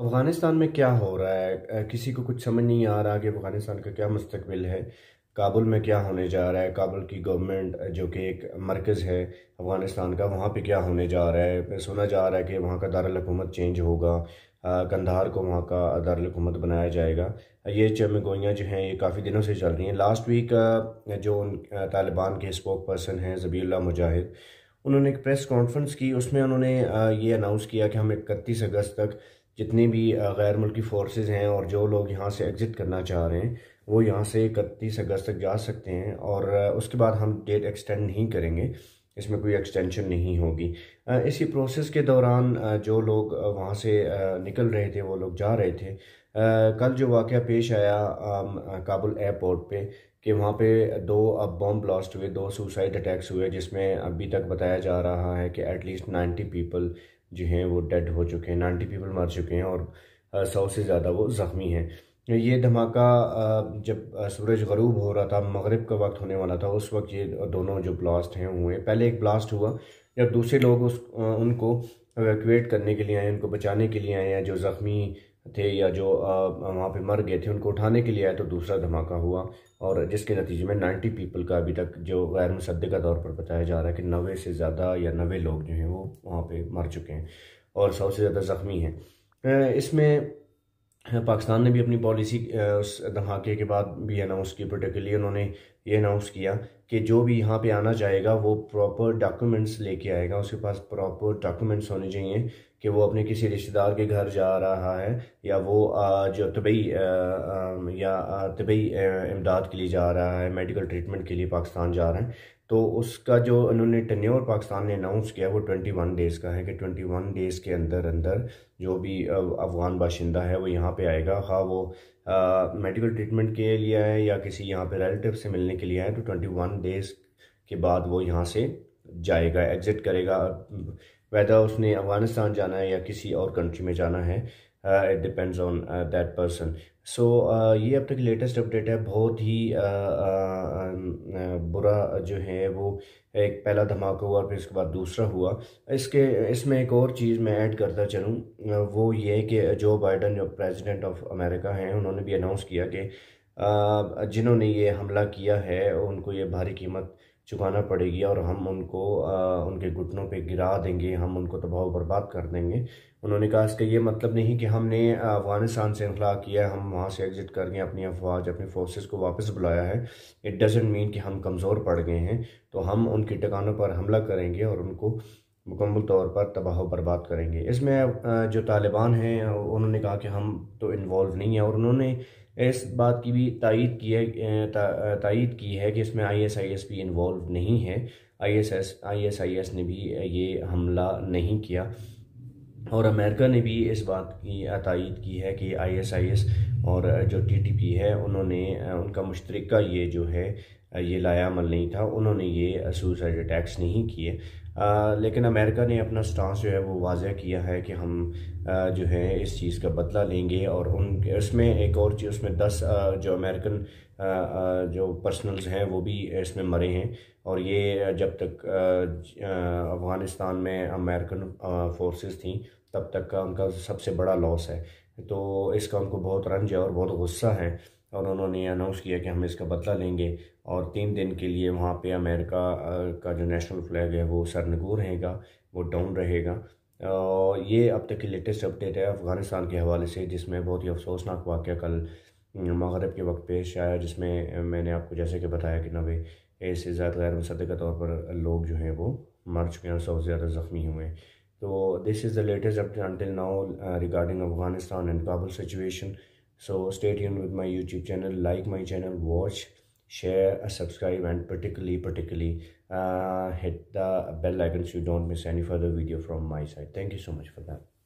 अफ़गानिस्तान में क्या हो रहा है किसी को कुछ समझ नहीं आ रहा कि अफ़गानिस्तान का क्या मुस्तबिल है काबुल में क्या होने जा रहा है काबुल की गवर्नमेंट जो कि एक मरकज़ है अफ़गानिस्तान का वहाँ पे क्या होने जा रहा है सुना जा रहा है कि वहाँ का दारकूमत चेंज होगा कंधार को वहाँ का दारकूमत बनाया जाएगा ये चमगोइयाँ जो हैं ये काफ़ी दिनों से चल रही हैं लास्ट वीक जो तालिबान के स्पोक पर्सन हैं जबील्ला मुजाहिद उन्होंने एक प्रेस कॉन्फ्रेंस की उसमें उन्होंने ये अनाउंस किया कि हम इकतीस अगस्त तक जितनी भी गैर मुल्की फोर्सेस हैं और जो लोग यहाँ से एग्ज़िट करना चाह रहे हैं वो यहाँ से इकतीस अगस्त तक जा सकते हैं और उसके बाद हम डेट एक्सटेंड नहीं करेंगे इसमें कोई एक्सटेंशन नहीं होगी इसी प्रोसेस के दौरान जो लोग वहाँ से निकल रहे थे वो लोग जा रहे थे कल जो वाक़ पेश आया काबुल एयरपोर्ट पर कि वहाँ पे दो अब बॉम्ब ब्लास्ट हुए दो सुसाइड अटैक्स हुए जिसमें अभी तक बताया जा रहा है कि एटलीस्ट नाइन्टी पीपल जो हैं वो डेड हो चुके हैं नाइन्टी पीपल मर चुके हैं और सौ से ज़्यादा वो ज़ख्मी हैं ये धमाका जब सूरज गरूब हो रहा था मगरब का वक्त होने वाला था उस वक्त ये दोनों जो ब्लास्ट हैं हुए पहले एक ब्लास्ट हुआ जब दूसरे लोग उस उनको एवेकुएट करने के लिए आए उनको बचाने के लिए आए या जो ज़ख्मी थे या जो वहाँ पे मर गए थे उनको उठाने के लिए आया तो दूसरा धमाका हुआ और जिसके नतीजे में 90 पीपल का अभी तक जो गैर मुसद का तौर पर बताया जा रहा है कि नवे से ज़्यादा या नवे लोग जो हैं वो वहाँ पे मर चुके हैं और सौ से ज़्यादा ज़ख्मी हैं इसमें पाकिस्तान ने भी अपनी पॉलिसी उस धमाके के बाद भी अनाउंस की पर्टिकुलरली उन्होंने ये अनाउंस किया कि जो भी यहाँ पे आना चाहेगा वो प्रॉपर डॉक्यूमेंट्स लेके आएगा उसके पास प्रॉपर डॉक्यूमेंट्स होने चाहिए कि वो अपने किसी रिश्तेदार के घर जा रहा है या वो जो तबई या तबई इमदाद के लिए जा रहा है मेडिकल ट्रीटमेंट के लिए पाकिस्तान जा रहा है तो उसका जो उन्होंने टन्योर पाकिस्तान ने अनाउंस किया वो ट्वेंटी वन डेज़ का है कि ट्वेंटी वन डेज़ के अंदर अंदर जो भी अफ़गान बाशिंदा है वो यहाँ पे आएगा हाँ वो मेडिकल ट्रीटमेंट के लिए आए या किसी यहाँ पे रिलेटिव से मिलने के लिए आए तो ट्वेंटी वन डेज के बाद वो यहाँ से जाएगा एग्ज़िट करेगा वैदा उसने अफ़गानिस्तान जाना है या किसी और कंट्री में जाना है it depends on that person so ये अब तक लेटेस्ट अपडेट है बहुत ही uh, uh, um, uh, बुरा जो है वो एक पहला धमाका हुआ फिर इसके बाद दूसरा हुआ इसके इसमें एक और चीज़ मैं ऐड करता चलूँ uh, वो ये कि जो बाइडन जो प्रेसिडेंट ऑफ अमेरिका हैं उन्होंने भी अनाउंस किया कि uh, जिन्होंने ये हमला किया है उनको ये भारी कीमत चुकाना पड़ेगी और हम उनको आ, उनके घुटनों पे गिरा देंगे हम उनको तबाह बर्बाद कर देंगे उन्होंने कहा इसका ये मतलब नहीं कि हमने अफ़गानिस्तान से इनखला किया हम वहाँ से एग्ज़िट करके अपनी अफवाज अपनी फोर्सेस को वापस बुलाया है इट डजेंट मीन कि हम कमज़ोर पड़ गए हैं तो हम उनके ठिकानों पर हमला करेंगे और उनको मुकम्मल तौर पर तबाह बर्बाद करेंगे इसमें जो तालिबान हैं उन्होंने कहा कि हम तो इन्वॉल्व नहीं हैं और उन्होंने इस बात की भी तइद की है तायद की है कि इसमें आई एस आई एस भी इन्वॉल्व नहीं है I S S I S I S ने भी ये हमला नहीं किया और अमेरिका ने भी इस बात की तइद की है कि आई एस आई एस और जो टी टी पी है उन्होंने उनका मुश्तरक ये जो है ये लायामल नहीं था उन्होंने ये सुसाइड अटैक्स नहीं किए लेकिन अमेरिका ने अपना स्टांस जो है वो वाजह किया है कि हम आ, जो है इस चीज़ का बदला लेंगे और उन इसमें एक और चीज़ उसमें दस आ, जो अमेरिकन जो पर्सनल्स हैं वो भी इसमें मरे हैं और ये जब तक अफ़गानिस्तान में अमेरिकन फोर्सेस थी तब तक का उनका सबसे बड़ा लॉस है तो इसका उनको बहुत रंज है और बहुत गुस्सा है और उन्होंने अनाउंस किया कि हम इसका बदला लेंगे और तीन दिन के लिए वहाँ पे अमेरिका का जो नेशनल फ्लैग है वो सरनगू रहेगा वो डाउन रहेगा और ये अब तक की लेटेस्ट अपडेट है अफ़गानिस्तान के हवाले से जिसमें बहुत ही अफसोसनाक वाक़ कल मगरब के वक्त पेश आया जिसमें मैंने आपको जैसे कि बताया कि नबे ऐसे ज़्यादा गैर मुसद के तौर पर लोग जो हैं वो मर चुके हैं और सौ ज़्यादा ज़ख्मी हुए हैं तो this is the latest update until now regarding Afghanistan and Kabul situation so stay tuned with my youtube channel like my channel watch share uh, subscribe and particularly particularly uh, hit the bell icon so you don't miss any further video from my side thank you so much for that